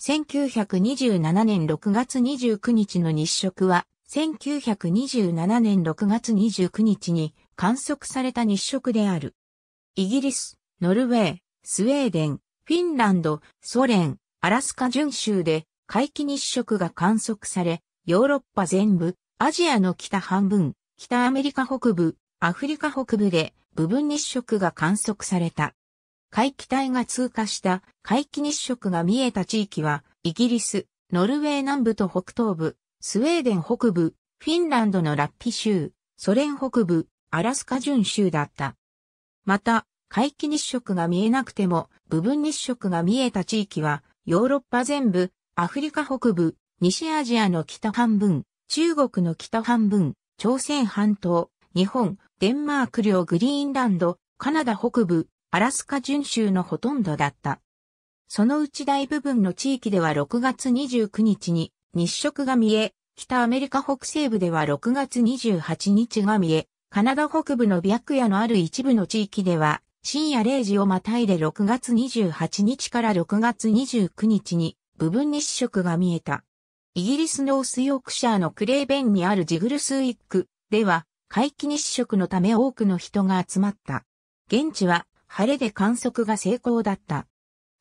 1927年6月29日の日食は、1927年6月29日に観測された日食である。イギリス、ノルウェー、スウェーデン、フィンランド、ソ連、アラスカ準州で回帰日食が観測され、ヨーロッパ全部、アジアの北半分、北アメリカ北部、アフリカ北部で部分日食が観測された。回帰帯が通過した海帰日食が見えた地域は、イギリス、ノルウェー南部と北東部、スウェーデン北部、フィンランドのラッピ州、ソ連北部、アラスカ準州だった。また、海帰日食が見えなくても、部分日食が見えた地域は、ヨーロッパ全部、アフリカ北部、西アジアの北半分、中国の北半分、朝鮮半島、日本、デンマーク領グリーンランド、カナダ北部、アラスカ巡州のほとんどだった。そのうち大部分の地域では6月29日に日食が見え、北アメリカ北西部では6月28日が見え、カナダ北部の白夜のある一部の地域では、深夜0時をまたいで6月28日から6月29日に部分日食が見えた。イギリスノースヨークシャーのクレーベンにあるジグルスウィックでは、回帰日食のため多くの人が集まった。現地は晴れで観測が成功だった。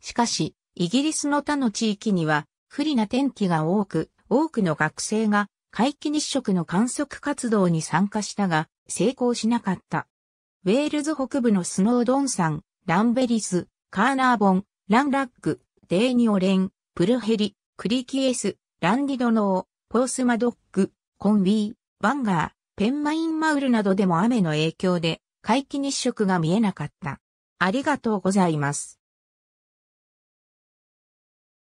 しかし、イギリスの他の地域には不利な天気が多く、多くの学生が皆既日食の観測活動に参加したが、成功しなかった。ウェールズ北部のスノードン山、ランベリス、カーナーボン、ランラック、デーニオレン、プルヘリ、クリキエス、ランディドノー、ポースマドック、コンウィー、バンガー、ペンマインマウルなどでも雨の影響で、皆既日食が見えなかった。ありがとうございます。